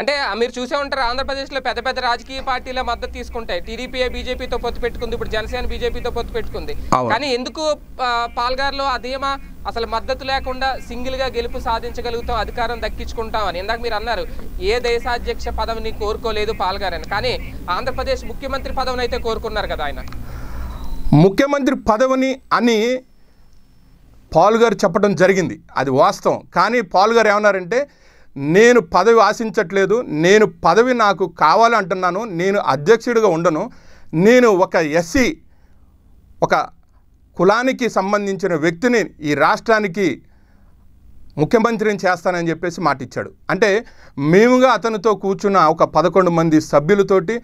అంటే మీరు చూసే ఉంటారు ఆంధ్రప్రదేశ్లో పెద్ద పెద్ద రాజకీయ పార్టీల మద్దతు తీసుకుంటాయి టీడీపీ బీజేపీతో పొత్తు పెట్టుకుంది ఇప్పుడు జనసేన బీజేపీతో పొత్తు పెట్టుకుంది కానీ ఎందుకు పాల్గారులో అదేమా అసలు మద్దతు లేకుండా సింగిల్గా గెలుపు సాధించగలుగుతాం అధికారం దక్కించుకుంటామని ఇందాక మీరు అన్నారు ఏ దేశాధ్యక్ష పదవిని కోరుకోలేదు పాల్గారని కానీ ఆంధ్రప్రదేశ్ ముఖ్యమంత్రి పదవిని అయితే కోరుకున్నారు కదా ఆయన ముఖ్యమంత్రి పదవిని అని పాల్గారు చెప్పడం జరిగింది అది వాస్తవం కానీ పాల్గారు ఏమన్నారంటే నేను పదవి ఆశించట్లేదు నేను పదవి నాకు కావాలంటున్నాను నేను అధ్యక్షుడిగా ఉండను నేను ఒక ఎస్సీ ఒక కులానికి సంబంధించిన వ్యక్తిని ఈ రాష్ట్రానికి ముఖ్యమంత్రిని చేస్తానని చెప్పేసి మాటిచ్చాడు అంటే మేముగా అతనితో కూర్చున్న ఒక పదకొండు మంది సభ్యులతోటి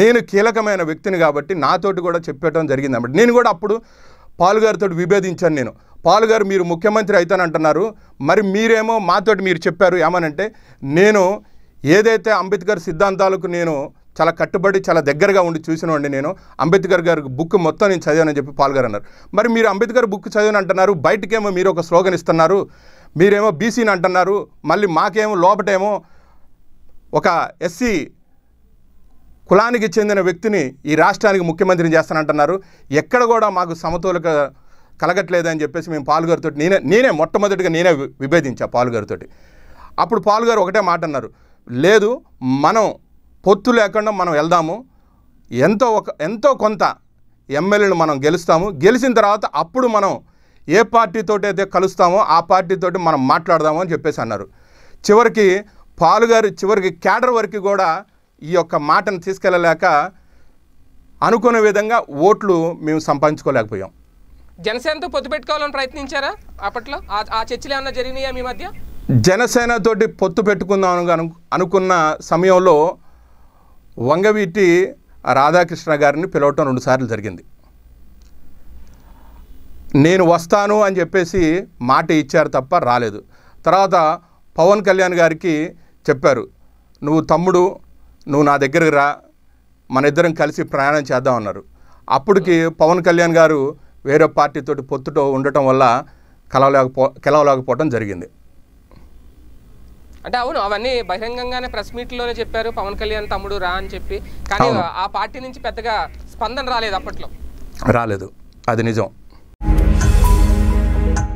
నేను కీలకమైన వ్యక్తిని కాబట్టి నాతోటి కూడా చెప్పడం జరిగింది నేను కూడా అప్పుడు పాలుగారితో విభేదించాను నేను పాలుగారు మీరు ముఖ్యమంత్రి అవుతానంటున్నారు మరి మీరేమో మాతోటి మీరు చెప్పారు ఏమనంటే నేను ఏదైతే అంబేద్కర్ సిద్ధాంతాలకు నేను చాలా కట్టుబడి చాలా దగ్గరగా ఉండి చూసినవండి నేను అంబేద్కర్ గారి బుక్ మొత్తం నేను చదివానని చెప్పి పాల్గారు అన్నారు మరి మీరు అంబేద్కర్ బుక్ చదివని అంటున్నారు బయటకేమో మీరు ఒక స్లోగన్ ఇస్తున్నారు మీరేమో బీసీని అంటున్నారు మళ్ళీ మాకేమో లోపటేమో ఒక ఎస్సీ కులానికి చెందిన వ్యక్తిని ఈ రాష్ట్రానికి ముఖ్యమంత్రిని చేస్తానంటున్నారు ఎక్కడ కూడా మాకు కలగట్లేదు కలగట్లేదని చెప్పేసి మేము పాలుగారితో నేనే నేనే మొట్టమొదటిగా నేనే విభేదించా పాలుగారితో అప్పుడు పాలుగారు ఒకటే మాట అన్నారు లేదు మనం పొత్తు లేకుండా మనం వెళ్దాము ఎంతో ఒక ఎంతో కొంత ఎమ్మెల్యేలు మనం గెలుస్తాము గెలిచిన తర్వాత అప్పుడు మనం ఏ పార్టీతో అయితే కలుస్తామో ఆ పార్టీతోటి మనం మాట్లాడదాము అని చెప్పేసి అన్నారు చివరికి పాలుగారు చివరికి క్యాడర్ వరకు కూడా ఈ యొక్క మాటను తీసుకెళ్ళలేక అనుకున్న విధంగా ఓట్లు మేము సంపాదించుకోలేకపోయాం జనసేనతో పొత్తు పెట్టుకోవాలని ప్రయత్నించారా అప్పట్లో ఆ చర్చలు ఏమన్నా జరిగినాయా మీ మధ్య జనసేనతోటి పొత్తు పెట్టుకుందాం అనుకున్న సమయంలో వంగవీటి రాధాకృష్ణ గారిని పిలవటం రెండుసార్లు జరిగింది నేను వస్తాను అని చెప్పేసి మాట ఇచ్చారు తప్ప రాలేదు తర్వాత పవన్ కళ్యాణ్ గారికి చెప్పారు నువ్వు తమ్ముడు నువ్వు నా దగ్గరకు రా మన ఇద్దరం కలిసి ప్రయాణం చేద్దాం అన్నారు అప్పటికి పవన్ కళ్యాణ్ గారు వేరే పార్టీతో పొత్తుతో ఉండటం వల్ల కలవలేకపో కలవలేకపోవటం జరిగింది అంటే అవును అవన్నీ బహిరంగంగానే ప్రెస్ మీట్లోనే చెప్పారు పవన్ కళ్యాణ్ తమ్ముడు రా అని చెప్పి కానీ ఆ పార్టీ నుంచి పెద్దగా స్పందన రాలేదు అప్పట్లో రాలేదు అది నిజం